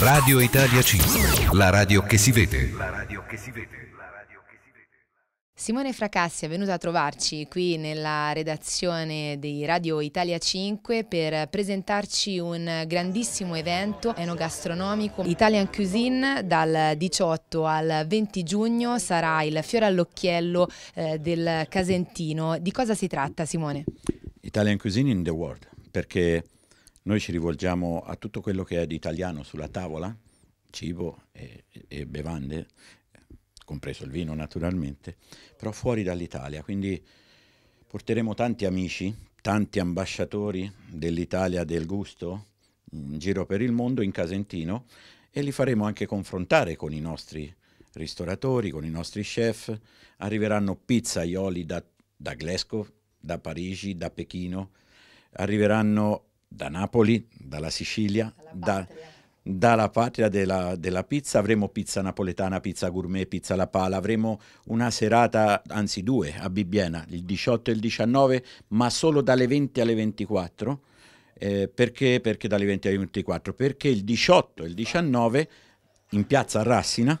Radio Italia 5, la radio che si vede. La radio che si vede. Simone Fracassi è venuto a trovarci qui nella redazione di Radio Italia 5 per presentarci un grandissimo evento enogastronomico Italian Cuisine dal 18 al 20 giugno sarà il fiore all'occhiello eh, del Casentino. Di cosa si tratta Simone? Italian Cuisine in the World perché noi ci rivolgiamo a tutto quello che è di italiano sulla tavola, cibo e, e bevande, compreso il vino naturalmente, però fuori dall'Italia. Quindi porteremo tanti amici, tanti ambasciatori dell'Italia del gusto in giro per il mondo, in Casentino, e li faremo anche confrontare con i nostri ristoratori, con i nostri chef. Arriveranno pizzaioli da, da Glesco, da Parigi, da Pechino, arriveranno da Napoli, dalla Sicilia, dalla patria, da, dalla patria della, della, pizza. Avremo pizza napoletana, pizza gourmet, pizza alla pala. Avremo una serata, anzi due, a Bibbiena, il 18 e il 19, ma solo dalle 20 alle 24. Eh, perché? Perché dalle 20 alle 24? Perché il 18 e il 19 in piazza Rassina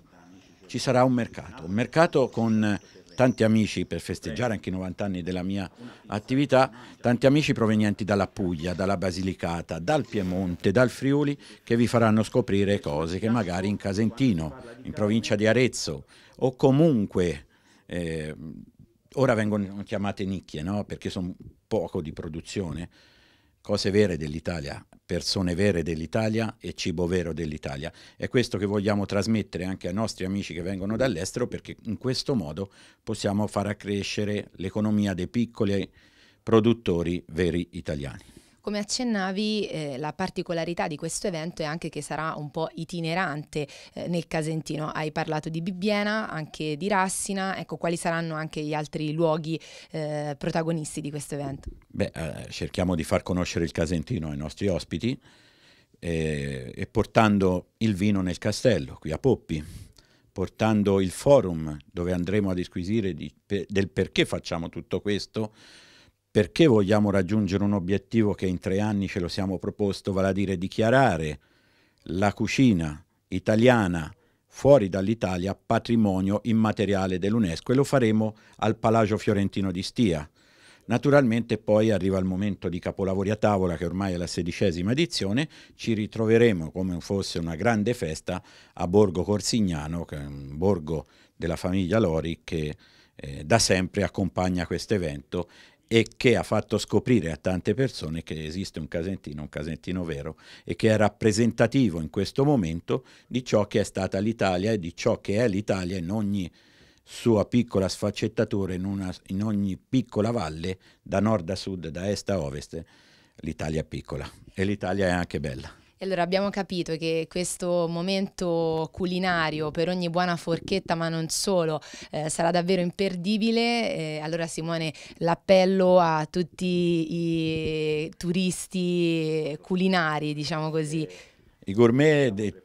ci sarà un mercato, un mercato con tanti amici per festeggiare anche i 90 anni della mia attività, tanti amici provenienti dalla Puglia, dalla Basilicata, dal Piemonte, dal Friuli che vi faranno scoprire cose che magari in Casentino, in provincia di Arezzo o comunque... Eh, ora vengono chiamate nicchie, no? perché sono poco di produzione, cose vere dell'Italia, persone vere dell'Italia e cibo vero dell'Italia. È questo che vogliamo trasmettere anche ai nostri amici che vengono dall'estero perché in questo modo possiamo far accrescere l'economia dei piccoli produttori veri italiani. Come accennavi, eh, la particolarità di questo evento è anche che sarà un po' itinerante eh, nel Casentino. Hai parlato di Bibbiena, anche di Rassina, ecco quali saranno anche gli altri luoghi eh, protagonisti di questo evento? Beh, eh, cerchiamo di far conoscere il Casentino ai nostri ospiti eh, e portando il vino nel castello, qui a Poppi, portando il forum dove andremo a disquisire di, per, del perché facciamo tutto questo, perché vogliamo raggiungere un obiettivo che in tre anni ce lo siamo proposto, vale a dire dichiarare la cucina italiana fuori dall'Italia patrimonio immateriale dell'UNESCO e lo faremo al Palagio Fiorentino di Stia. Naturalmente poi arriva il momento di capolavori a tavola, che ormai è la sedicesima edizione, ci ritroveremo come fosse una grande festa a Borgo Corsignano, che è un borgo della famiglia Lori che eh, da sempre accompagna questo evento e che ha fatto scoprire a tante persone che esiste un Casentino, un Casentino vero, e che è rappresentativo in questo momento di ciò che è stata l'Italia e di ciò che è l'Italia in ogni sua piccola sfaccettatura, in, una, in ogni piccola valle, da nord a sud, da est a ovest. L'Italia è piccola e l'Italia è anche bella. E allora abbiamo capito che questo momento culinario per ogni buona forchetta, ma non solo, eh, sarà davvero imperdibile. Eh, allora Simone, l'appello a tutti i turisti culinari, diciamo così. I gourmet... De-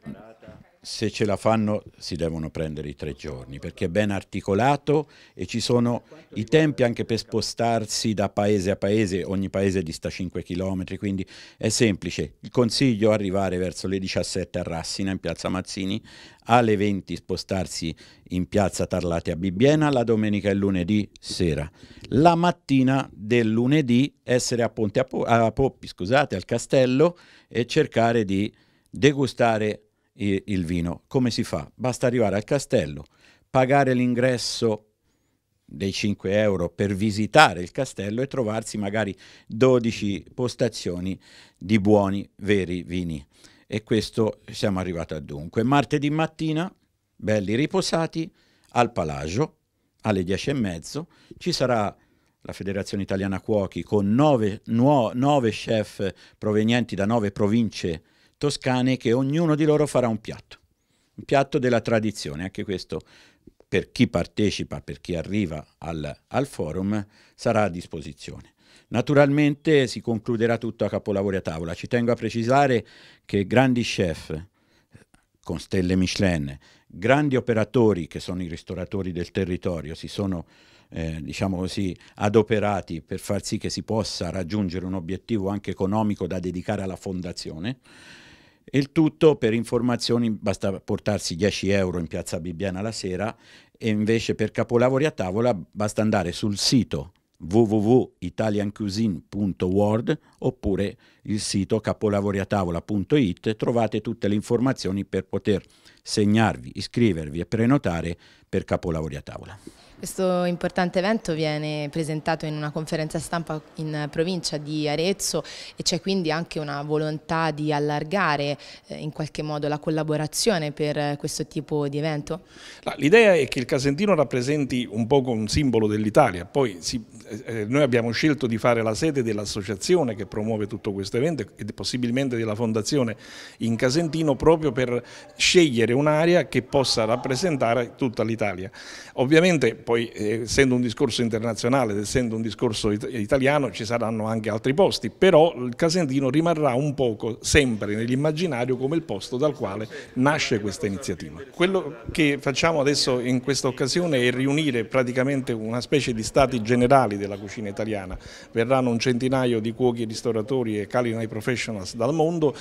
se ce la fanno si devono prendere i tre giorni perché è ben articolato e ci sono i tempi anche per spostarsi da paese a paese, ogni paese dista 5 km, quindi è semplice. Il consiglio è arrivare verso le 17 a Rassina in piazza Mazzini, alle 20 spostarsi in piazza Tarlate a Bibbiena, la domenica e lunedì sera. La mattina del lunedì essere a Ponte a, po a Poppi, scusate, al castello e cercare di degustare il vino. Come si fa? Basta arrivare al castello, pagare l'ingresso dei 5 euro per visitare il castello e trovarsi magari 12 postazioni di buoni veri vini. E questo siamo arrivati a dunque. Martedì mattina, belli riposati, al Palagio alle 10 e mezzo, ci sarà la Federazione Italiana Cuochi con 9 chef provenienti da 9 province toscane che ognuno di loro farà un piatto, un piatto della tradizione, anche questo per chi partecipa, per chi arriva al, al forum, sarà a disposizione. Naturalmente si concluderà tutto a capolavori a tavola. Ci tengo a precisare che grandi chef con stelle Michelin, grandi operatori che sono i ristoratori del territorio, si sono eh, diciamo così, adoperati per far sì che si possa raggiungere un obiettivo anche economico da dedicare alla fondazione. E il tutto per informazioni basta portarsi 10 euro in piazza Bibbiana la sera e invece per capolavori a tavola basta andare sul sito www.italiancuisine.world oppure il sito capolavoriatavola.it trovate tutte le informazioni per poter segnarvi, iscrivervi e prenotare per Capolavori a Tavola. Questo importante evento viene presentato in una conferenza stampa in provincia di Arezzo e c'è quindi anche una volontà di allargare eh, in qualche modo la collaborazione per questo tipo di evento? L'idea è che il Casentino rappresenti un po' un simbolo dell'Italia, poi si, eh, eh, noi abbiamo scelto di fare la sede dell'associazione che promuove tutto questo evento e possibilmente della fondazione in Casentino proprio per scegliere un'area che possa rappresentare tutta l'Italia. Ovviamente poi eh, essendo un discorso internazionale ed essendo un discorso it italiano ci saranno anche altri posti, però il Casentino rimarrà un poco sempre nell'immaginario come il posto dal quale nasce questa iniziativa. Quello che facciamo adesso in questa occasione è riunire praticamente una specie di stati generali della cucina italiana, verranno un centinaio di cuochi, ristoratori e culinary professionals dal mondo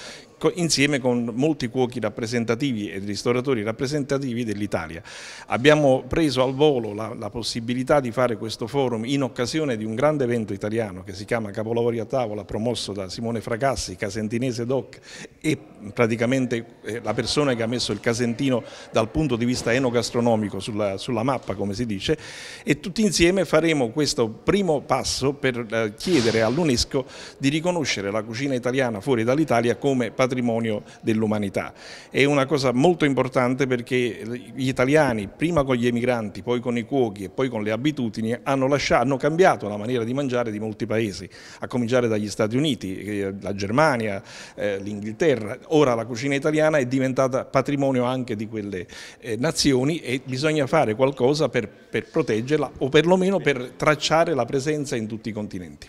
insieme con molti cuochi rappresentativi e ristoratori rappresentativi dell'Italia. Abbiamo preso al volo la, la possibilità di fare questo forum in occasione di un grande evento italiano che si chiama Capolavori a tavola, promosso da Simone Fracassi, casentinese doc e praticamente eh, la persona che ha messo il Casentino dal punto di vista enogastronomico sulla, sulla mappa, come si dice, e tutti insieme faremo questo primo passo per eh, chiedere all'UNESCO di riconoscere la cucina italiana fuori dall'Italia come patrimonio dell'umanità. È una cosa molto importante perché gli italiani, prima con gli emigranti, poi con i cuori, luoghi e poi con le abitudini hanno, lasciato, hanno cambiato la maniera di mangiare di molti paesi, a cominciare dagli Stati Uniti, eh, la Germania, eh, l'Inghilterra. Ora la cucina italiana è diventata patrimonio anche di quelle eh, nazioni e bisogna fare qualcosa per, per proteggerla o perlomeno per tracciare la presenza in tutti i continenti.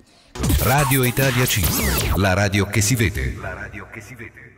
Radio Italia 5, la radio che si vede. La radio che si vede.